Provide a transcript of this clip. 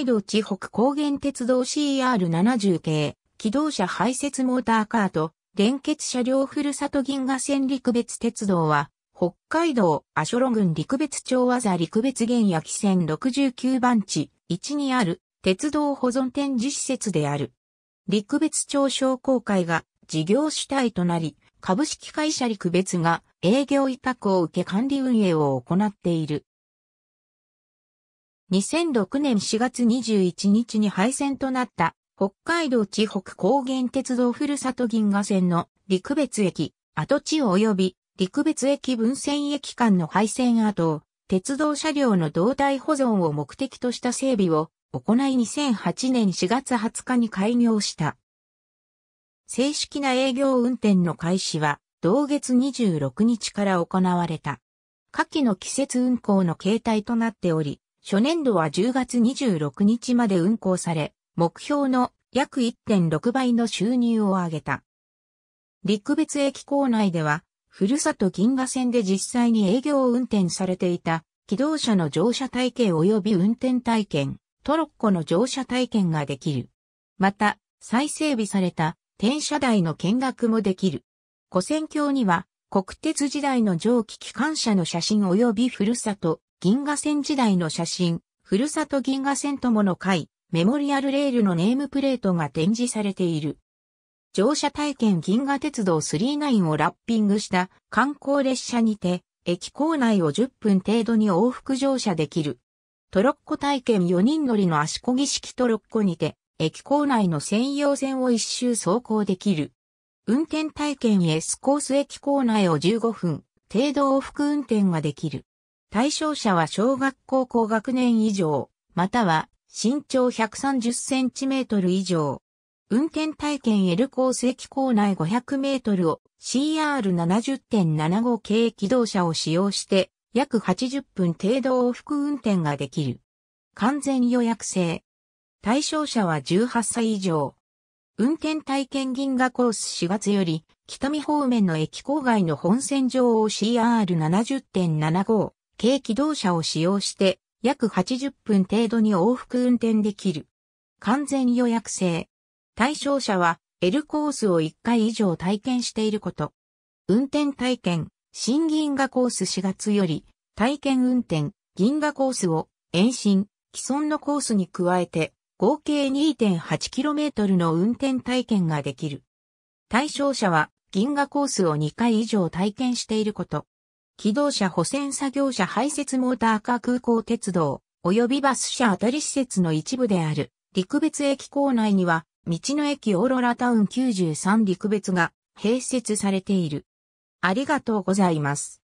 海道地北高原鉄道 CR70 系、機動車排泄モーターカーと、連結車両ふるさと銀河線陸別鉄道は、北海道ショロ郡陸別町和座陸別原焼線69番地1にある鉄道保存展示施設である。陸別町商工会が事業主体となり、株式会社陸別が営業委託を受け管理運営を行っている。2006年4月21日に廃線となった北海道地北高原鉄道ふるさと銀河線の陸別駅、跡地及び陸別駅分線駅間の廃線跡を鉄道車両の胴体保存を目的とした整備を行い2008年4月20日に開業した。正式な営業運転の開始は同月26日から行われた。夏季の季節運行の形態となっており、初年度は10月26日まで運行され、目標の約1.6倍の収入を上げた。陸別駅構内では、ふるさと銀河線で実際に営業を運転されていた、機動車の乗車体系及び運転体験、トロッコの乗車体験ができる。また、再整備された転車台の見学もできる。古戦橋には、国鉄時代の蒸気機関車の写真及びふるさと銀河線時代の写真、ふるさと銀河線友の会、メモリアルレールのネームプレートが展示されている。乗車体験銀河鉄道39をラッピングした観光列車にて、駅構内を10分程度に往復乗車できる。トロッコ体験4人乗りの足こぎ式トロッコにて、駅構内の専用線を一周走行できる。運転体験 S コース駅構内を15分、程度往復運転ができる。対象者は小学校高学年以上、または身長130センチメートル以上。運転体験 L ス駅構内500メートルを CR70.75 系機動車を使用して約80分程度往復運転ができる。完全予約制。対象者は18歳以上。運転体験銀河コース4月より北見方面の駅郊外の本線上を CR70.75 軽機動車を使用して約80分程度に往復運転できる。完全予約制。対象者は L コースを1回以上体験していること。運転体験、新銀河コース4月より体験運転、銀河コースを延伸、既存のコースに加えて合計 2.8km の運転体験ができる。対象者は銀河コースを2回以上体験していること。機動車保線作業車排泄モーター化空港鉄道、及びバス車あたり施設の一部である、陸別駅構内には、道の駅オーロラタウン93陸別が併設されている。ありがとうございます。